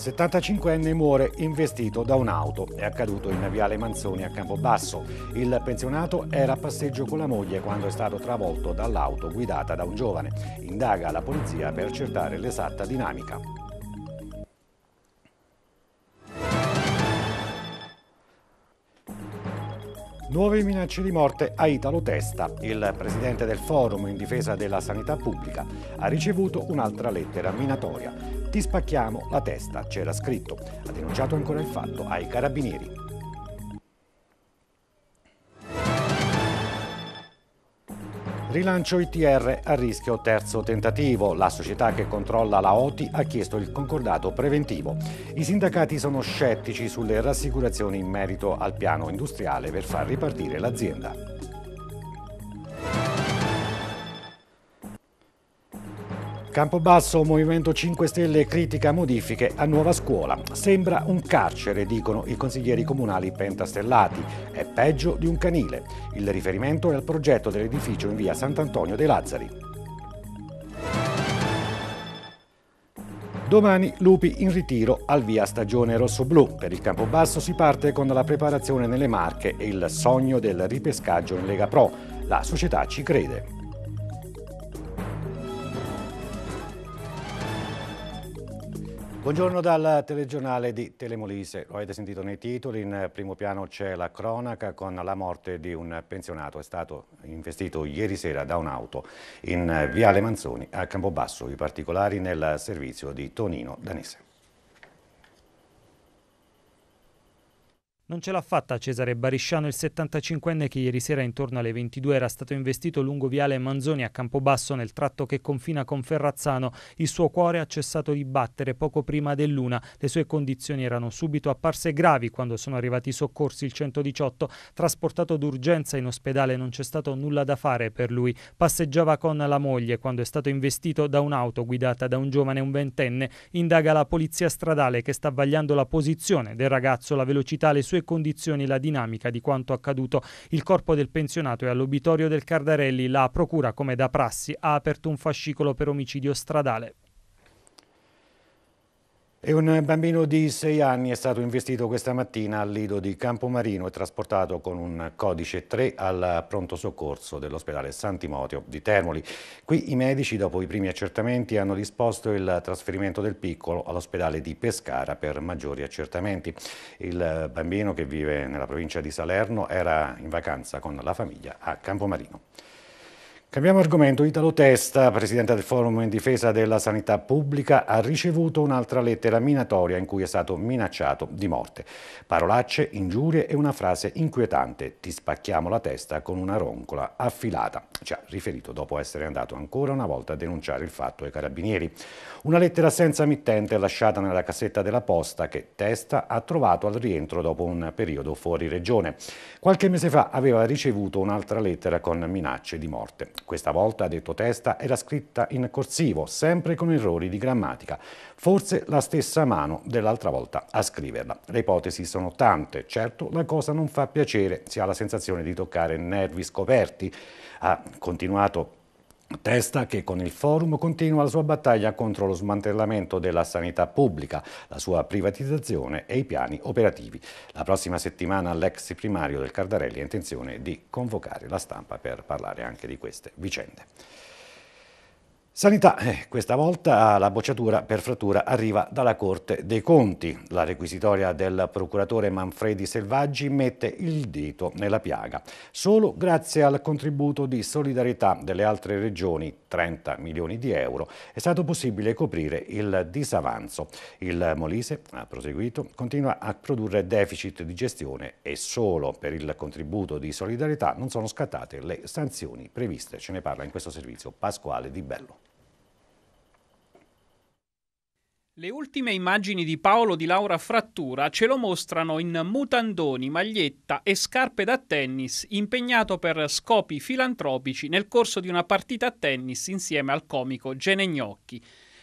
75enne muore investito da un'auto. È accaduto in Viale Manzoni a Campobasso. Il pensionato era a passeggio con la moglie quando è stato travolto dall'auto guidata da un giovane. Indaga la polizia per accertare l'esatta dinamica. Nuove minacce di morte a Italo Testa. Il presidente del forum in difesa della sanità pubblica ha ricevuto un'altra lettera minatoria. Ti spacchiamo la testa, c'era scritto. Ha denunciato ancora il fatto ai carabinieri. Rilancio ITR a rischio terzo tentativo. La società che controlla la OTI ha chiesto il concordato preventivo. I sindacati sono scettici sulle rassicurazioni in merito al piano industriale per far ripartire l'azienda. Campobasso, Movimento 5 Stelle critica modifiche a nuova scuola. Sembra un carcere, dicono i consiglieri comunali pentastellati. È peggio di un canile. Il riferimento è al progetto dell'edificio in via Sant'Antonio dei Lazzari. Domani lupi in ritiro al via stagione rossoblù. Per il Campobasso si parte con la preparazione nelle Marche e il sogno del ripescaggio in Lega Pro. La società ci crede. Buongiorno dal telegiornale di Telemolise. Lo avete sentito nei titoli, in primo piano c'è la cronaca con la morte di un pensionato. È stato investito ieri sera da un'auto in Viale Manzoni a Campobasso. I particolari nel servizio di Tonino Danese. Non ce l'ha fatta Cesare Barisciano, il 75enne che ieri sera intorno alle 22 era stato investito lungo viale Manzoni a Campobasso nel tratto che confina con Ferrazzano. Il suo cuore ha cessato di battere poco prima dell'una. Le sue condizioni erano subito apparse gravi quando sono arrivati i soccorsi il 118. Trasportato d'urgenza in ospedale non c'è stato nulla da fare per lui. Passeggiava con la moglie quando è stato investito da un'auto guidata da un giovane un ventenne. Indaga la polizia stradale che sta vagliando la posizione del ragazzo, la velocità, le sue e condizioni la dinamica di quanto accaduto. Il corpo del pensionato è all'obitorio del Cardarelli. La procura, come da prassi, ha aperto un fascicolo per omicidio stradale. E un bambino di 6 anni è stato investito questa mattina al Lido di Campomarino e trasportato con un codice 3 al pronto soccorso dell'ospedale San Timoteo di Termoli. Qui i medici, dopo i primi accertamenti, hanno disposto il trasferimento del piccolo all'ospedale di Pescara per maggiori accertamenti. Il bambino che vive nella provincia di Salerno era in vacanza con la famiglia a Campomarino. Cambiamo argomento. Italo Testa, presidente del Forum in difesa della sanità pubblica, ha ricevuto un'altra lettera minatoria in cui è stato minacciato di morte. Parolacce, ingiurie e una frase inquietante. Ti spacchiamo la testa con una roncola affilata. Ci ha riferito dopo essere andato ancora una volta a denunciare il fatto ai carabinieri. Una lettera senza mittente lasciata nella cassetta della posta che Testa ha trovato al rientro dopo un periodo fuori regione. Qualche mese fa aveva ricevuto un'altra lettera con minacce di morte. Questa volta, ha detto testa, era scritta in corsivo, sempre con errori di grammatica. Forse la stessa mano dell'altra volta a scriverla. Le ipotesi sono tante. Certo, la cosa non fa piacere, si ha la sensazione di toccare nervi scoperti. Ha continuato Testa che con il forum continua la sua battaglia contro lo smantellamento della sanità pubblica, la sua privatizzazione e i piani operativi. La prossima settimana l'ex primario del Cardarelli ha intenzione di convocare la stampa per parlare anche di queste vicende. Sanità, eh, questa volta la bocciatura per frattura arriva dalla Corte dei Conti. La requisitoria del procuratore Manfredi Selvaggi mette il dito nella piaga. Solo grazie al contributo di solidarietà delle altre regioni, 30 milioni di euro, è stato possibile coprire il disavanzo. Il Molise, ha proseguito, continua a produrre deficit di gestione e solo per il contributo di solidarietà non sono scattate le sanzioni previste. Ce ne parla in questo servizio Pasquale Di Bello. Le ultime immagini di Paolo Di Laura Frattura ce lo mostrano in mutandoni, maglietta e scarpe da tennis, impegnato per scopi filantropici nel corso di una partita a tennis insieme al comico Gene Gnocchi.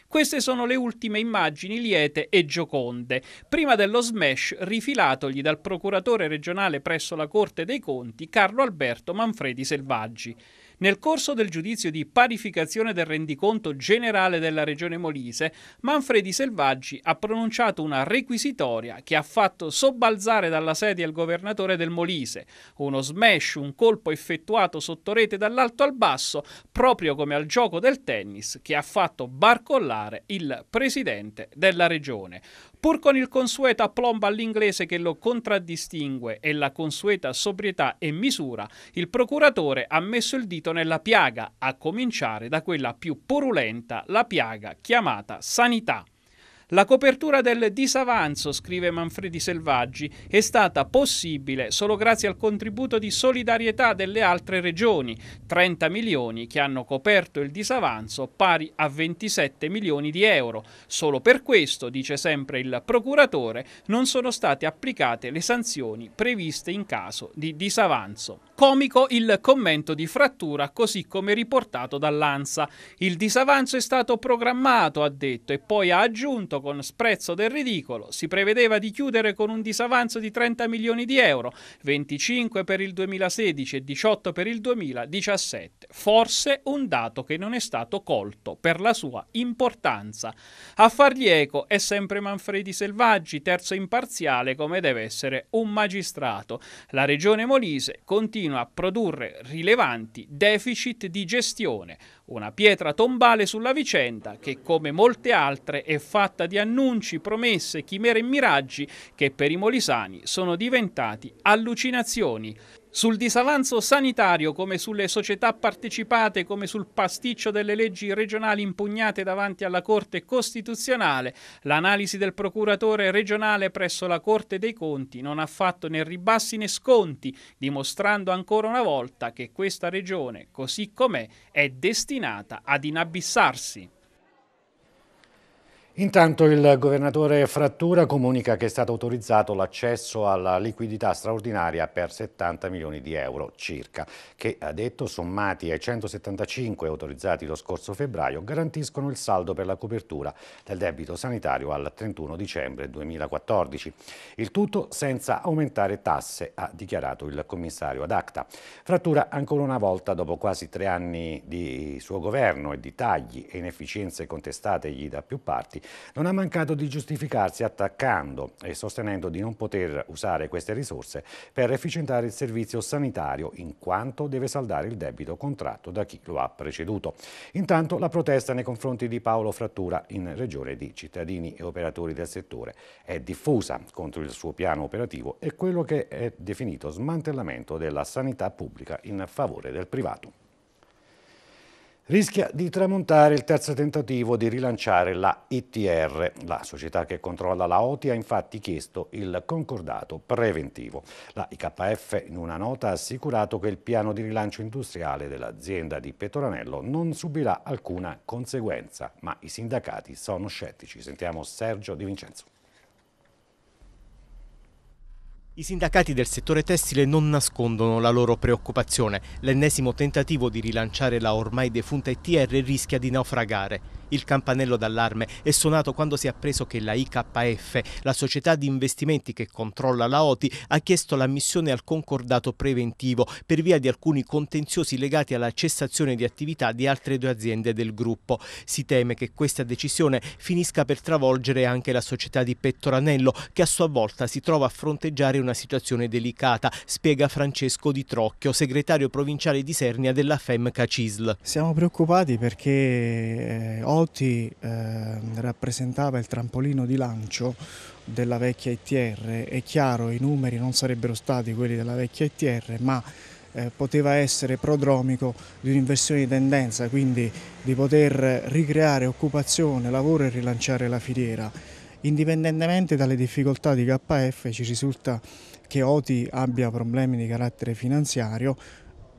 Queste sono le ultime immagini liete e gioconde, prima dello smash rifilatogli dal procuratore regionale presso la Corte dei Conti Carlo Alberto Manfredi Selvaggi. Nel corso del giudizio di parificazione del rendiconto generale della Regione Molise, Manfredi Selvaggi ha pronunciato una requisitoria che ha fatto sobbalzare dalla sedia il governatore del Molise. Uno smash, un colpo effettuato sotto rete dall'alto al basso, proprio come al gioco del tennis, che ha fatto barcollare il presidente della Regione. Pur con il consueto aplomb all'inglese che lo contraddistingue e la consueta sobrietà e misura, il procuratore ha messo il dito nella piaga, a cominciare da quella più purulenta, la piaga chiamata sanità. La copertura del disavanzo, scrive Manfredi Selvaggi, è stata possibile solo grazie al contributo di solidarietà delle altre regioni, 30 milioni che hanno coperto il disavanzo pari a 27 milioni di euro. Solo per questo, dice sempre il procuratore, non sono state applicate le sanzioni previste in caso di disavanzo. Comico il commento di frattura, così come riportato dall'ANSA. Il disavanzo è stato programmato, ha detto, e poi ha aggiunto con sprezzo del ridicolo. Si prevedeva di chiudere con un disavanzo di 30 milioni di euro, 25 per il 2016 e 18 per il 2017. Forse un dato che non è stato colto per la sua importanza. A fargli eco è sempre Manfredi Selvaggi, terzo imparziale come deve essere un magistrato. La regione Molise continua continua a produrre rilevanti deficit di gestione, una pietra tombale sulla vicenda che come molte altre è fatta di annunci, promesse, chimere e miraggi che per i molisani sono diventati allucinazioni sul disavanzo sanitario come sulle società partecipate, come sul pasticcio delle leggi regionali impugnate davanti alla Corte Costituzionale, l'analisi del procuratore regionale presso la Corte dei Conti non ha fatto né ribassi né sconti, dimostrando ancora una volta che questa regione, così com'è, è destinata ad inabissarsi. Intanto il governatore Frattura comunica che è stato autorizzato l'accesso alla liquidità straordinaria per 70 milioni di euro circa, che ha detto sommati ai 175 autorizzati lo scorso febbraio garantiscono il saldo per la copertura del debito sanitario al 31 dicembre 2014. Il tutto senza aumentare tasse, ha dichiarato il commissario ad acta. Frattura ancora una volta dopo quasi tre anni di suo governo e di tagli e inefficienze contestategli da più parti non ha mancato di giustificarsi attaccando e sostenendo di non poter usare queste risorse per efficientare il servizio sanitario in quanto deve saldare il debito contratto da chi lo ha preceduto. Intanto la protesta nei confronti di Paolo Frattura in regione di cittadini e operatori del settore è diffusa contro il suo piano operativo e quello che è definito smantellamento della sanità pubblica in favore del privato. Rischia di tramontare il terzo tentativo di rilanciare la ITR. La società che controlla la OTI ha infatti chiesto il concordato preventivo. La IKF in una nota ha assicurato che il piano di rilancio industriale dell'azienda di Pettoranello non subirà alcuna conseguenza, ma i sindacati sono scettici. Sentiamo Sergio Di Vincenzo. I sindacati del settore tessile non nascondono la loro preoccupazione. L'ennesimo tentativo di rilanciare la ormai defunta ETR rischia di naufragare. Il campanello d'allarme è suonato quando si è appreso che la IKF, la società di investimenti che controlla la OTI, ha chiesto l'ammissione al concordato preventivo per via di alcuni contenziosi legati alla cessazione di attività di altre due aziende del gruppo. Si teme che questa decisione finisca per travolgere anche la società di Pettoranello, che a sua volta si trova a fronteggiare una una situazione delicata, spiega Francesco Di Trocchio, segretario provinciale di Sernia della FEMCA CISL. Siamo preoccupati perché eh, Oti eh, rappresentava il trampolino di lancio della vecchia ITR, è chiaro i numeri non sarebbero stati quelli della vecchia ITR, ma eh, poteva essere prodromico di un'inversione di tendenza, quindi di poter ricreare occupazione, lavoro e rilanciare la filiera. Indipendentemente dalle difficoltà di KF ci risulta che Oti abbia problemi di carattere finanziario,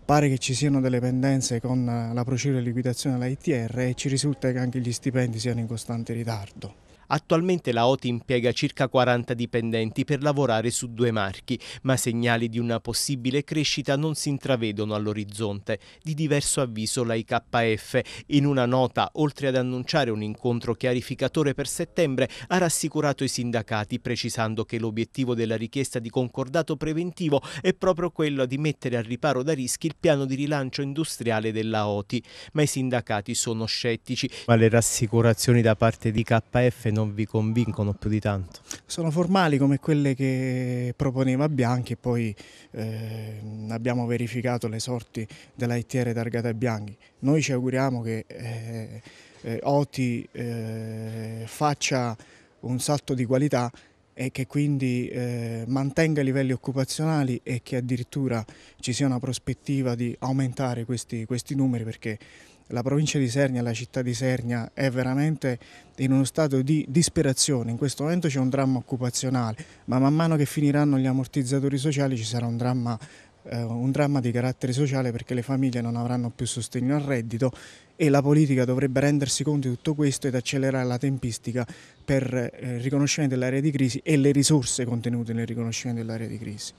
pare che ci siano delle pendenze con la procedura di liquidazione della e ci risulta che anche gli stipendi siano in costante ritardo. Attualmente la OTI impiega circa 40 dipendenti per lavorare su due marchi, ma segnali di una possibile crescita non si intravedono all'orizzonte. Di diverso avviso la IKF, in una nota, oltre ad annunciare un incontro chiarificatore per settembre, ha rassicurato i sindacati precisando che l'obiettivo della richiesta di concordato preventivo è proprio quello di mettere al riparo da rischi il piano di rilancio industriale della OTI, ma i sindacati sono scettici. Ma le rassicurazioni da parte di KF non vi convincono più di tanto? Sono formali come quelle che proponeva Bianchi e poi eh, abbiamo verificato le sorti della ITR targata Bianchi. Noi ci auguriamo che eh, eh, Oti eh, faccia un salto di qualità e che quindi eh, mantenga i livelli occupazionali e che addirittura ci sia una prospettiva di aumentare questi, questi numeri perché la provincia di Sernia, la città di Sernia è veramente in uno stato di disperazione, in questo momento c'è un dramma occupazionale, ma man mano che finiranno gli ammortizzatori sociali ci sarà un dramma, eh, un dramma di carattere sociale perché le famiglie non avranno più sostegno al reddito e la politica dovrebbe rendersi conto di tutto questo ed accelerare la tempistica per eh, il riconoscimento dell'area di crisi e le risorse contenute nel riconoscimento dell'area di crisi.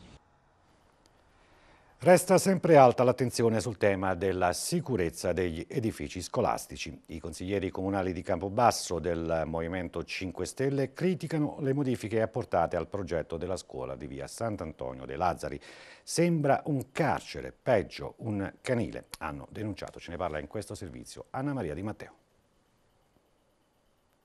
Resta sempre alta l'attenzione sul tema della sicurezza degli edifici scolastici. I consiglieri comunali di Campobasso del Movimento 5 Stelle criticano le modifiche apportate al progetto della scuola di via Sant'Antonio dei Lazzari. Sembra un carcere, peggio un canile, hanno denunciato. Ce ne parla in questo servizio Anna Maria Di Matteo.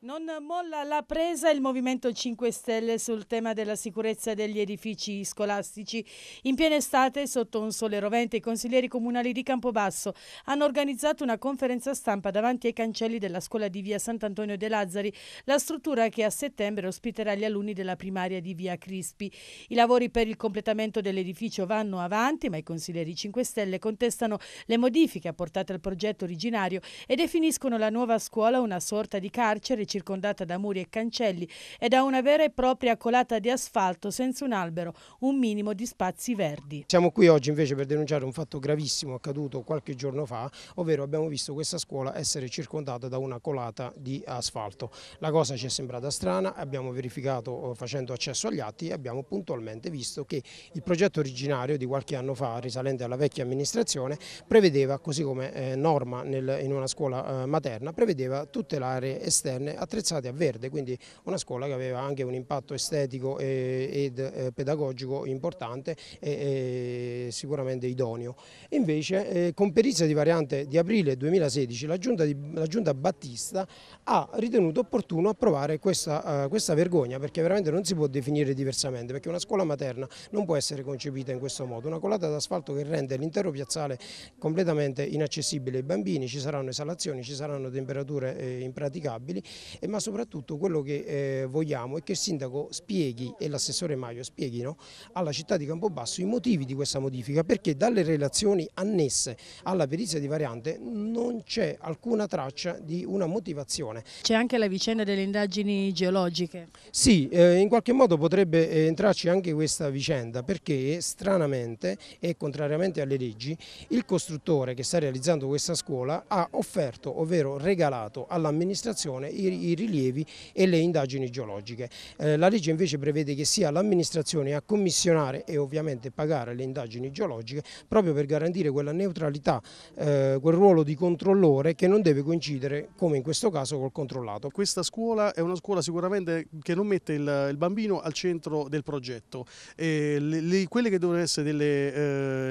Non molla la presa il Movimento 5 Stelle sul tema della sicurezza degli edifici scolastici. In piena estate, sotto un sole rovente, i consiglieri comunali di Campobasso hanno organizzato una conferenza stampa davanti ai cancelli della scuola di via Sant'Antonio de Lazzari, la struttura che a settembre ospiterà gli alunni della primaria di via Crispi. I lavori per il completamento dell'edificio vanno avanti, ma i consiglieri 5 Stelle contestano le modifiche apportate al progetto originario e definiscono la nuova scuola una sorta di carcere circondata da muri e cancelli e da una vera e propria colata di asfalto senza un albero, un minimo di spazi verdi. Siamo qui oggi invece per denunciare un fatto gravissimo accaduto qualche giorno fa, ovvero abbiamo visto questa scuola essere circondata da una colata di asfalto. La cosa ci è sembrata strana, abbiamo verificato oh, facendo accesso agli atti e abbiamo puntualmente visto che il progetto originario di qualche anno fa, risalente alla vecchia amministrazione, prevedeva, così come eh, norma in una scuola eh, materna, prevedeva tutte le aree esterne attrezzati a verde, quindi una scuola che aveva anche un impatto estetico ed eh, pedagogico importante e sicuramente idoneo. Invece eh, con perizia di variante di aprile 2016 la giunta, di, la giunta Battista ha ritenuto opportuno approvare questa, eh, questa vergogna perché veramente non si può definire diversamente perché una scuola materna non può essere concepita in questo modo, una colata d'asfalto che rende l'intero piazzale completamente inaccessibile ai bambini, ci saranno esalazioni, ci saranno temperature impraticabili eh, ma soprattutto quello che eh, vogliamo è che il sindaco spieghi e l'assessore Maio spieghino alla città di Campobasso i motivi di questa modifica perché dalle relazioni annesse alla perizia di variante non c'è alcuna traccia di una motivazione. C'è anche la vicenda delle indagini geologiche? Sì, eh, in qualche modo potrebbe eh, entrarci anche questa vicenda perché stranamente e contrariamente alle leggi il costruttore che sta realizzando questa scuola ha offerto ovvero regalato all'amministrazione i i rilievi e le indagini geologiche. Eh, la legge invece prevede che sia l'amministrazione a commissionare e ovviamente pagare le indagini geologiche proprio per garantire quella neutralità, eh, quel ruolo di controllore che non deve coincidere come in questo caso col controllato. Questa scuola è una scuola sicuramente che non mette il, il bambino al centro del progetto. Eh, le, le, quelle che devono essere delle,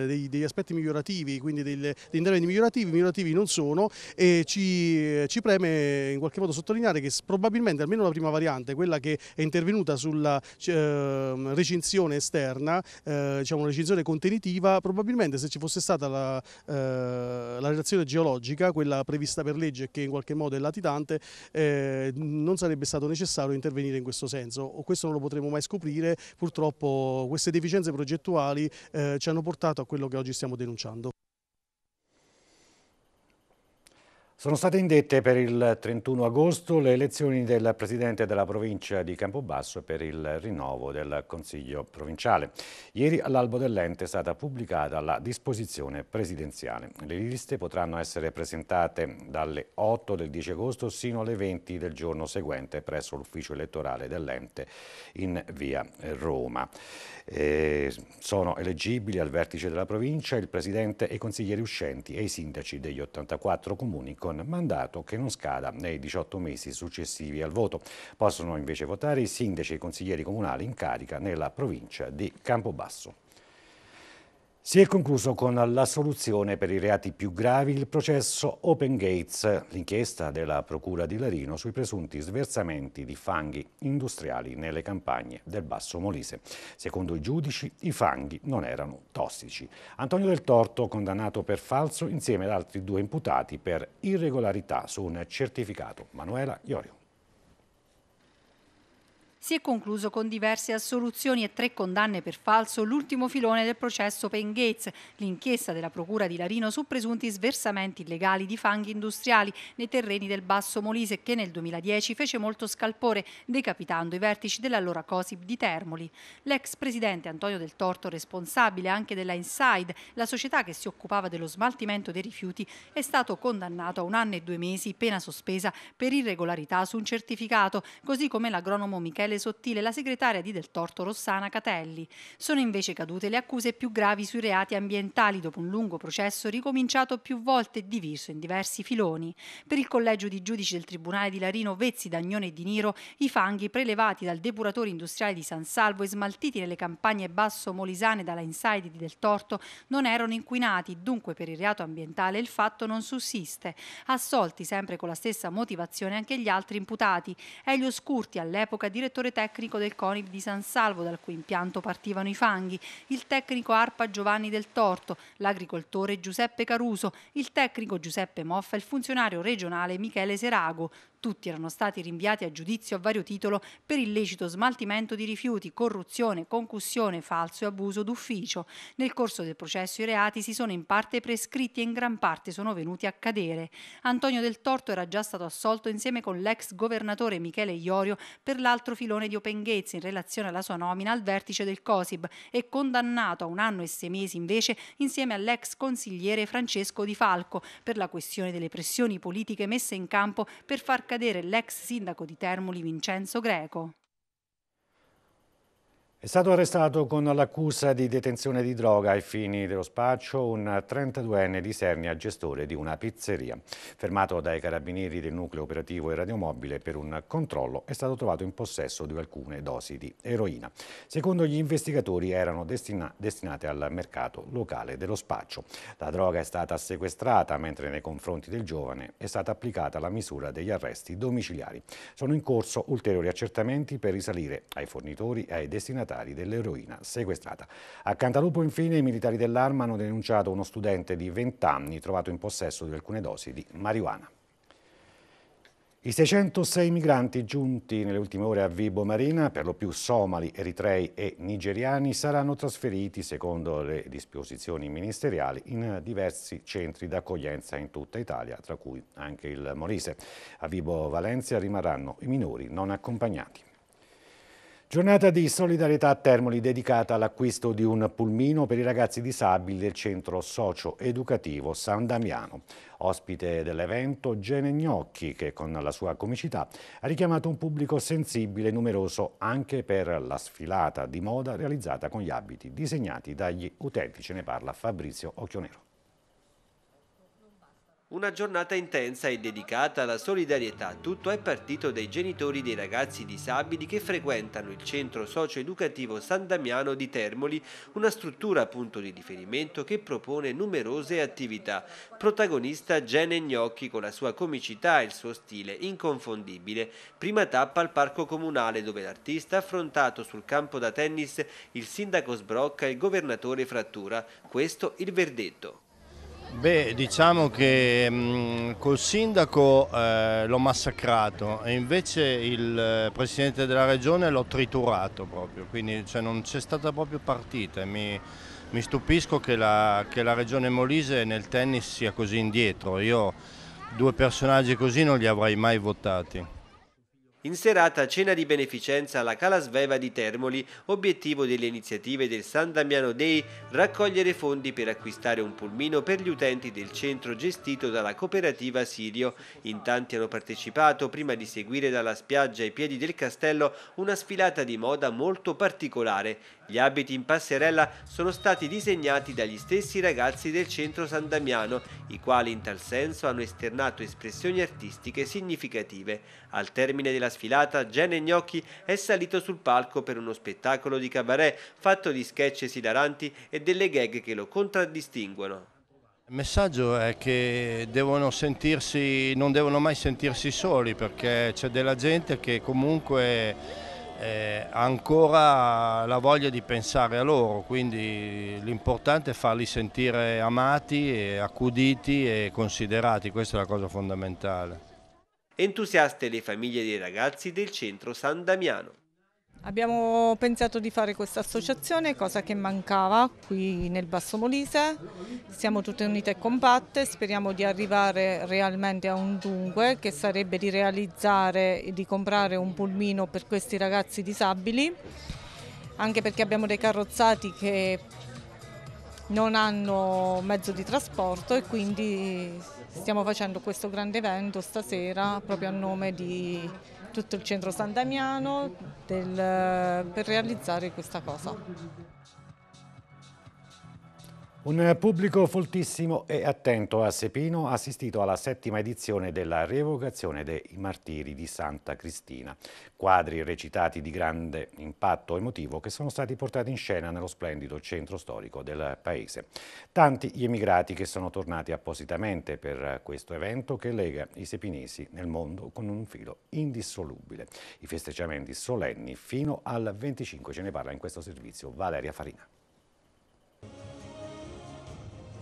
eh, dei, degli aspetti migliorativi, quindi degli interventi migliorativi, migliorativi non sono e ci, ci preme in qualche modo sottolineare sottolineare che probabilmente almeno la prima variante, quella che è intervenuta sulla eh, recinzione esterna, eh, diciamo recinzione contenitiva, probabilmente se ci fosse stata la, eh, la, relazione geologica, quella prevista per legge che in qualche modo è latitante, eh, non sarebbe stato necessario intervenire in questo senso. O questo non lo potremo mai scoprire, purtroppo queste deficienze progettuali eh, ci hanno portato a quello che oggi stiamo denunciando. Sono state indette per il 31 agosto le elezioni del Presidente della provincia di Campobasso per il rinnovo del Consiglio provinciale. Ieri all'albo dell'ente è stata pubblicata la disposizione presidenziale. Le liste potranno essere presentate dalle 8 del 10 agosto sino alle 20 del giorno seguente presso l'ufficio elettorale dell'ente in via Roma. E eh, sono eleggibili al vertice della provincia il Presidente e i consiglieri uscenti e i sindaci degli 84 comuni con mandato che non scada nei 18 mesi successivi al voto. Possono invece votare i sindaci e i consiglieri comunali in carica nella provincia di Campobasso. Si è concluso con l'assoluzione per i reati più gravi il processo Open Gates, l'inchiesta della Procura di Larino sui presunti sversamenti di fanghi industriali nelle campagne del Basso Molise. Secondo i giudici i fanghi non erano tossici. Antonio Del Torto, condannato per falso, insieme ad altri due imputati per irregolarità su un certificato. Manuela Iorio si è concluso con diverse assoluzioni e tre condanne per falso l'ultimo filone del processo Pain l'inchiesta della Procura di Larino su presunti sversamenti illegali di fanghi industriali nei terreni del Basso Molise che nel 2010 fece molto scalpore, decapitando i vertici dell'allora COSIB di Termoli. L'ex presidente Antonio del Torto, responsabile anche della Inside, la società che si occupava dello smaltimento dei rifiuti, è stato condannato a un anno e due mesi, pena sospesa, per irregolarità su un certificato, così come l'agronomo Michele Raffaele Sottile e la segretaria di Del Torto Rossana Catelli. Sono invece cadute le accuse più gravi sui reati ambientali dopo un lungo processo ricominciato più volte e diviso in diversi filoni. Per il collegio di giudici del Tribunale di Larino Vezzi, Dagnone e Di Niro, i fanghi prelevati dal depuratore industriale di San Salvo e smaltiti nelle campagne basso-molisane dalla Inside di Del Torto non erano inquinati, dunque per il reato ambientale il fatto non sussiste. Assolti sempre con la stessa motivazione anche gli altri imputati. Elio Scurti, all'epoca direttore direttore tecnico del CONIP di San Salvo, dal cui impianto partivano i fanghi, il tecnico ARPA Giovanni Del Torto, l'agricoltore Giuseppe Caruso, il tecnico Giuseppe Moffa e il funzionario regionale Michele Serago tutti erano stati rinviati a giudizio a vario titolo per illecito smaltimento di rifiuti, corruzione, concussione, falso e abuso d'ufficio. Nel corso del processo i reati si sono in parte prescritti e in gran parte sono venuti a cadere. Antonio del Torto era già stato assolto insieme con l'ex governatore Michele Iorio per l'altro filone di Open Openghezzi in relazione alla sua nomina al vertice del COSIB e condannato a un anno e sei mesi invece insieme all'ex consigliere Francesco Di Falco per la questione delle pressioni politiche messe in campo per far cadere cadere l'ex sindaco di Termoli Vincenzo Greco. È stato arrestato con l'accusa di detenzione di droga ai fini dello spaccio un 32enne di Sernia, gestore di una pizzeria. Fermato dai carabinieri del nucleo operativo e radiomobile per un controllo, è stato trovato in possesso di alcune dosi di eroina. Secondo gli investigatori erano destina destinate al mercato locale dello spaccio. La droga è stata sequestrata, mentre nei confronti del giovane è stata applicata la misura degli arresti domiciliari. Sono in corso ulteriori accertamenti per risalire ai fornitori e ai destinatari destinatari dell'eroina sequestrata. A Cantalupo, infine, i militari dell'arma hanno denunciato uno studente di 20 anni trovato in possesso di alcune dosi di marijuana. I 606 migranti giunti nelle ultime ore a Vibo Marina, per lo più somali, eritrei e nigeriani, saranno trasferiti, secondo le disposizioni ministeriali, in diversi centri d'accoglienza in tutta Italia, tra cui anche il Molise. A Vibo Valencia rimarranno i minori non accompagnati. Giornata di solidarietà a Termoli dedicata all'acquisto di un pulmino per i ragazzi disabili del centro socio-educativo San Damiano. Ospite dell'evento Gene Gnocchi che con la sua comicità ha richiamato un pubblico sensibile e numeroso anche per la sfilata di moda realizzata con gli abiti disegnati dagli utenti. Ce ne parla Fabrizio Occhionero. Una giornata intensa e dedicata alla solidarietà. Tutto è partito dai genitori dei ragazzi disabili che frequentano il centro socio-educativo San Damiano di Termoli, una struttura punto di riferimento che propone numerose attività. Protagonista Gene Gnocchi con la sua comicità e il suo stile inconfondibile. Prima tappa al parco comunale dove l'artista ha affrontato sul campo da tennis il sindaco Sbrocca e il governatore Frattura. Questo il verdetto. Beh, diciamo che mh, mm, col sindaco eh, l'ho massacrato e invece il eh, presidente della regione l'ho triturato proprio, quindi cioè, non c'è stata proprio partita. Mi, mi stupisco che la, che la, regione Molise nel tennis sia così indietro. Io due personaggi così non li avrei mai votati. In serata cena di beneficenza alla Cala Sveva di Termoli, obiettivo delle iniziative del San Damiano Day, raccogliere fondi per acquistare un pulmino per gli utenti del centro gestito dalla cooperativa Sirio. In tanti hanno partecipato prima di seguire dalla spiaggia ai piedi del castello una sfilata di moda molto particolare. Gli abiti in passerella sono stati disegnati dagli stessi ragazzi del centro San Damiano, i quali in tal senso hanno esternato espressioni artistiche significative. Al termine della sfilata, Gene Gnocchi è salito sul palco per uno spettacolo di cabaret fatto di sketch esilaranti e delle gag che lo contraddistinguono. Il messaggio è che devono sentirsi, non devono mai sentirsi soli perché c'è della gente che comunque eh, ancora la voglia di pensare a loro, quindi l'importante è farli sentire amati, accuditi e considerati, questa è la cosa fondamentale. Entusiaste le famiglie dei ragazzi del centro San Damiano. Abbiamo pensato di fare questa associazione, cosa che mancava qui nel Basso Molise. Siamo tutte unite e compatte, speriamo di arrivare realmente a un dunque che sarebbe di realizzare e di comprare un pulmino per questi ragazzi disabili, anche perché abbiamo dei carrozzati che non hanno mezzo di trasporto e quindi stiamo facendo questo grande evento stasera proprio a nome di tutto il centro San Damiano del, eh, per realizzare questa cosa. Un pubblico foltissimo e attento a Sepino ha assistito alla settima edizione della rievocazione dei martiri di Santa Cristina, quadri recitati di grande impatto emotivo che sono stati portati in scena nello splendido centro storico del paese. Tanti gli emigrati che sono tornati appositamente per questo evento che lega i sepinesi nel mondo con un filo indissolubile. I festeggiamenti solenni fino al 25 ce ne parla in questo servizio Valeria Farina.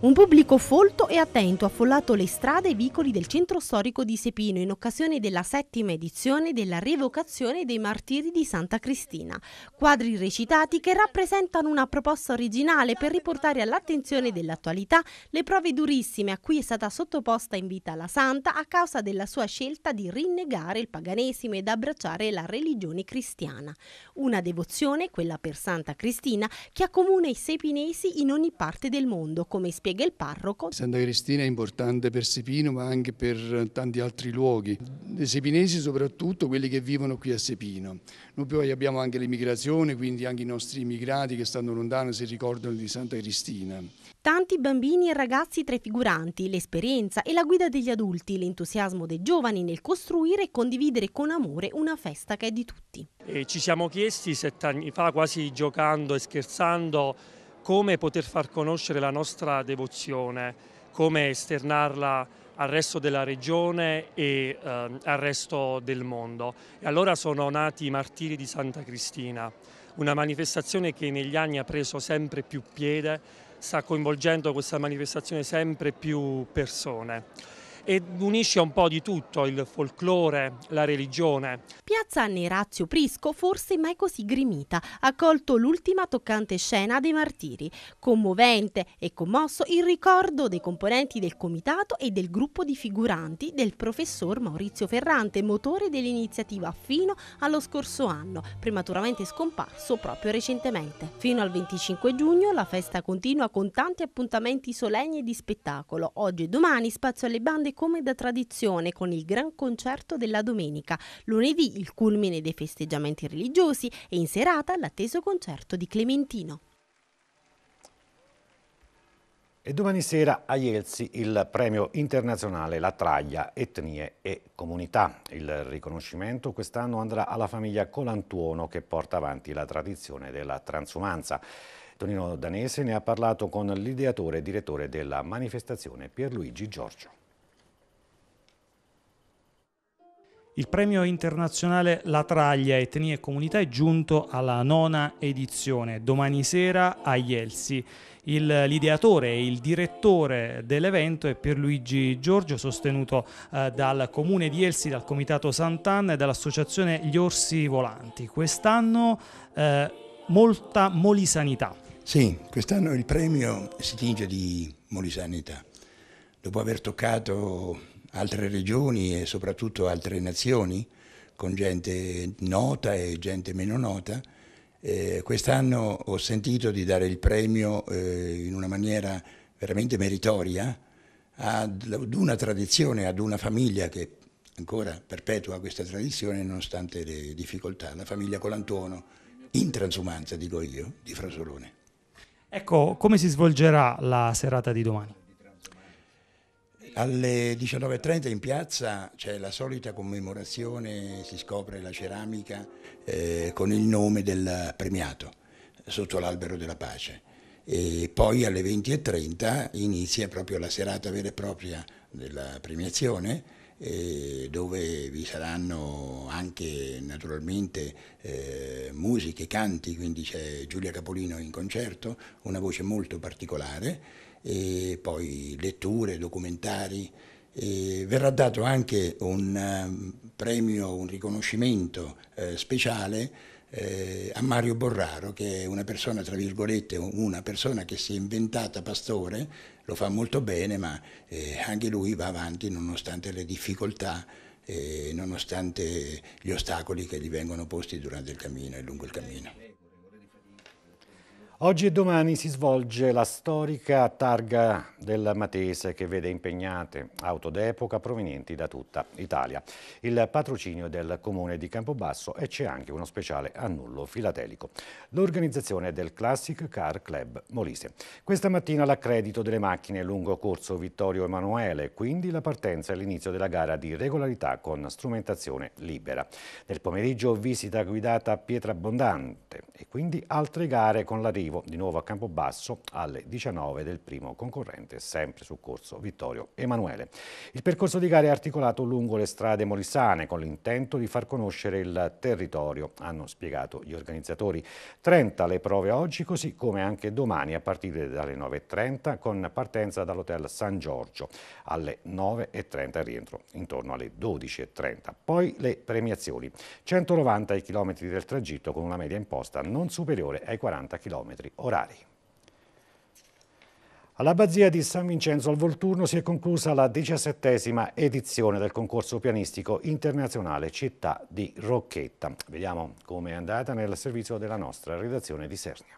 Un pubblico folto e attento ha affollato le strade e i vicoli del centro storico di Sepino in occasione della settima edizione della rievocazione dei martiri di Santa Cristina. Quadri recitati che rappresentano una proposta originale per riportare all'attenzione dell'attualità le prove durissime a cui è stata sottoposta in vita la Santa a causa della sua scelta di rinnegare il paganesimo ed abbracciare la religione cristiana. Una devozione, quella per Santa Cristina, che accomuna i sepinesi in ogni parte del mondo, come spiegato spiega il parroco. Santa Cristina è importante per Sepino ma anche per tanti altri luoghi, i sepinesi soprattutto quelli che vivono qui a Sepino. Noi poi abbiamo anche l'immigrazione, quindi anche i nostri immigrati che stanno lontano si ricordano di Santa Cristina. Tanti bambini e ragazzi tra i figuranti, l'esperienza e la guida degli adulti, l'entusiasmo dei giovani nel costruire e condividere con amore una festa che è di tutti. E ci siamo chiesti sette anni fa, quasi giocando e scherzando, come poter far conoscere la nostra devozione, come esternarla al resto della regione e eh, al resto del mondo. E allora sono nati i Martiri di Santa Cristina, una manifestazione che negli anni ha preso sempre più piede, sta coinvolgendo questa manifestazione sempre più persone e unisce un po' di tutto il folklore, la religione. Piazza Nerazio Prisco forse mai così grimita ha colto l'ultima toccante scena dei martiri, commovente e commosso il ricordo dei componenti del comitato e del gruppo di figuranti del professor Maurizio Ferrante, motore dell'iniziativa fino allo scorso anno, prematuramente scomparso proprio recentemente. Fino al 25 giugno la festa continua con tanti appuntamenti solenni e di spettacolo. Oggi e domani spazio alle bande apre come da tradizione con il gran concerto della domenica, lunedì il culmine dei festeggiamenti religiosi e in serata l'atteso concerto di Clementino. E domani sera a Jelzi il premio internazionale La Traglia, Etnie e Comunità. Il riconoscimento quest'anno andrà alla famiglia Colantuono che porta avanti la tradizione della transumanza. Tonino Danese ne ha parlato con l'ideatore e direttore della manifestazione Pierluigi Giorgio. Il premio internazionale La Traglia, Etnie e Comunità è giunto alla nona edizione, domani sera a Ielsi. Il, l'ideatore e il direttore dell'evento è Pierluigi Giorgio, sostenuto eh, dal comune di Elsi, dal comitato Sant'Anna e dall'associazione Gli Orsi Volanti. Quest'anno eh, molta molisanità. Sì, quest'anno il premio si tinge di molisanità. Dopo aver toccato altre regioni e soprattutto altre nazioni con gente nota e gente meno nota. Eh, quest'anno ho sentito di dare il premio eh, in una maniera veramente meritoria ad una tradizione, ad una famiglia che ancora perpetua questa tradizione nonostante le difficoltà, la famiglia Colantuono in transumanza, dico io, di Frasolone. Ecco, come si svolgerà la serata di domani? Alle 19.30 in piazza c'è la solita commemorazione, si scopre la ceramica eh, con il nome del premiato sotto l'albero della pace. E poi alle 20.30 inizia proprio la serata vera e propria della premiazione eh, dove vi saranno anche naturalmente eh, musiche, canti, quindi c'è Giulia Capolino in concerto, una voce molto particolare e poi letture, documentari. E verrà dato anche un ehm, premio, un riconoscimento eh, speciale eh, a Mario Borraro, che è una persona, tra virgolette, una persona che si è inventata pastore, lo fa molto bene, ma eh, anche lui va avanti nonostante le difficoltà nonostante gli ostacoli che gli vengono posti durante il cammino e lungo il cammino. Oggi e domani si svolge la storica targa del Matese che vede impegnate auto d'epoca provenienti da tutta Italia. Il patrocinio del comune di Campobasso e c'è anche uno speciale annullo filatelico. L'organizzazione del Classic Car Club Molise. Questa mattina l'accredito delle macchine lungo corso Vittorio Emanuele, quindi la partenza e l'inizio della gara di regolarità con strumentazione libera. Nel pomeriggio visita guidata a Pietra Abbondante e quindi altre gare con l'arrivo arrivo di nuovo a Campobasso alle 19 del primo concorrente, sempre su corso Vittorio Emanuele. Il percorso di gara è articolato lungo le strade molisane con l'intento di far conoscere il territorio, hanno spiegato gli organizzatori. 30 le prove oggi, così come anche domani a partire dalle 9.30 con partenza dall'hotel San Giorgio alle 9.30 rientro intorno alle 12.30. Poi le premiazioni, 190 i chilometri del tragitto con una media imposta non superiore ai 40 km chilometri orari. All'abbazia di San Vincenzo al Volturno si è conclusa la diciassettesima edizione del concorso pianistico internazionale Città di Rocchetta. Vediamo come è andata nel servizio della nostra redazione di Sernia.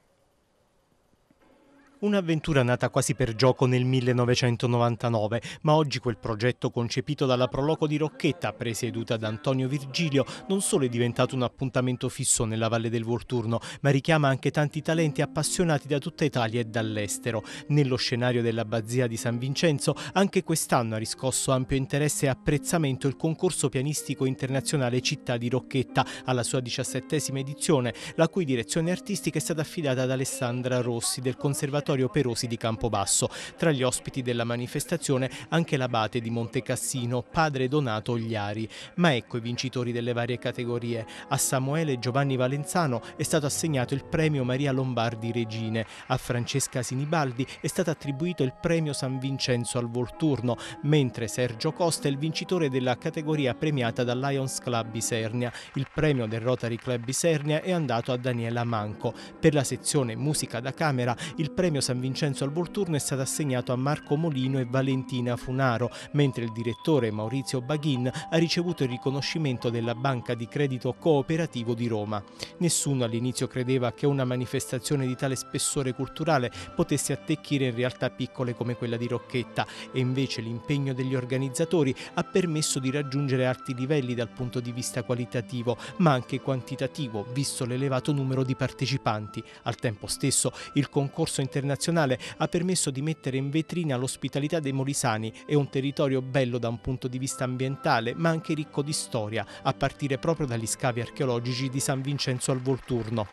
Un'avventura nata quasi per gioco nel 1999, ma oggi quel progetto concepito dalla Proloco di Rocchetta, presieduta da Antonio Virgilio, non solo è diventato un appuntamento fisso nella Valle del Volturno, ma richiama anche tanti talenti appassionati da tutta Italia e dall'estero. Nello scenario dell'Abbazia di San Vincenzo, anche quest'anno ha riscosso ampio interesse e apprezzamento il concorso pianistico internazionale Città di Rocchetta, alla sua diciassettesima edizione, la cui direzione artistica è stata affidata ad Alessandra Rossi del Conservatorio Conservatorio Perosi di Campobasso. Tra gli ospiti della manifestazione anche l'abate di Montecassino, padre Donato Ogliari. Ma ecco i vincitori delle varie categorie. A Samuele Giovanni Valenzano è stato assegnato il premio Maria Lombardi Regine, a Francesca Sinibaldi è stato attribuito il premio San Vincenzo al Volturno, mentre Sergio Costa è il vincitore della categoria premiata dal Lions Club Bisernia. Il premio del Rotary Club Bisernia è andato a Daniela Manco. Per la sezione Musica da Camera il premio San Vincenzo al Volturno è stato assegnato a Marco Molino e Valentina Funaro, mentre il direttore Maurizio Baghin ha ricevuto il riconoscimento della Banca di Credito Cooperativo di Roma. Nessuno all'inizio credeva che una manifestazione di tale spessore culturale potesse attecchire in realtà piccole come quella di Rocchetta e invece l'impegno degli organizzatori ha permesso di raggiungere alti livelli dal punto di vista qualitativo, ma anche quantitativo, visto l'elevato numero di partecipanti. Al tempo stesso, il concorso internazionale nazionale ha permesso di mettere in vetrina l'ospitalità dei molisani e un territorio bello da un punto di vista ambientale, ma anche ricco di storia, a partire proprio dagli scavi archeologici di San Vincenzo al Volturno.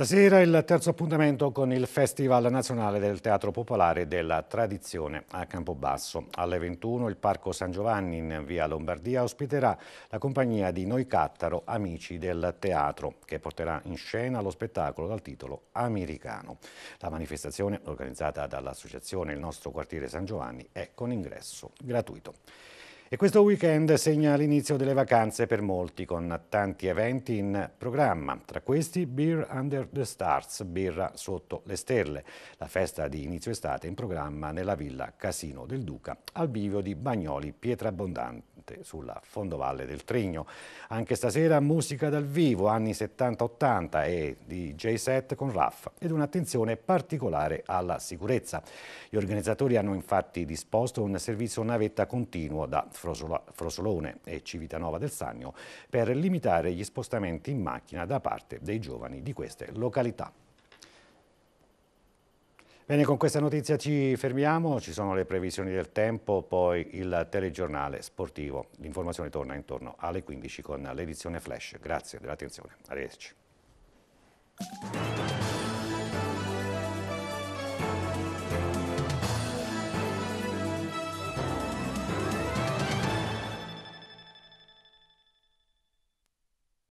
Stasera il terzo appuntamento con il Festival Nazionale del Teatro Popolare della Tradizione a Campobasso. Alle 21 il Parco San Giovanni in via Lombardia ospiterà la compagnia di Noi Cattaro, Amici del Teatro, che porterà in scena lo spettacolo dal titolo Americano. La manifestazione, organizzata dall'associazione Il Nostro Quartiere San Giovanni, è con ingresso gratuito. E questo weekend segna l'inizio delle vacanze per molti, con tanti eventi in programma. Tra questi Beer Under the Stars, birra sotto le stelle, la festa di inizio estate in programma nella villa Casino del Duca, al bivio di Bagnoli Pietrabbondante precisamente sulla fondovalle del Trigno. Anche stasera musica dal vivo, anni 70-80 e DJ set con RAF ed un'attenzione particolare alla sicurezza. Gli organizzatori hanno infatti disposto un servizio navetta continuo da Frosolone e Civitanova del Sannio per limitare gli spostamenti in macchina da parte dei giovani di queste località. Bene, con questa notizia ci fermiamo, ci sono le previsioni del tempo, poi il telegiornale sportivo. L'informazione torna intorno alle 15 con l'edizione Flash. Grazie dell'attenzione, arrivederci.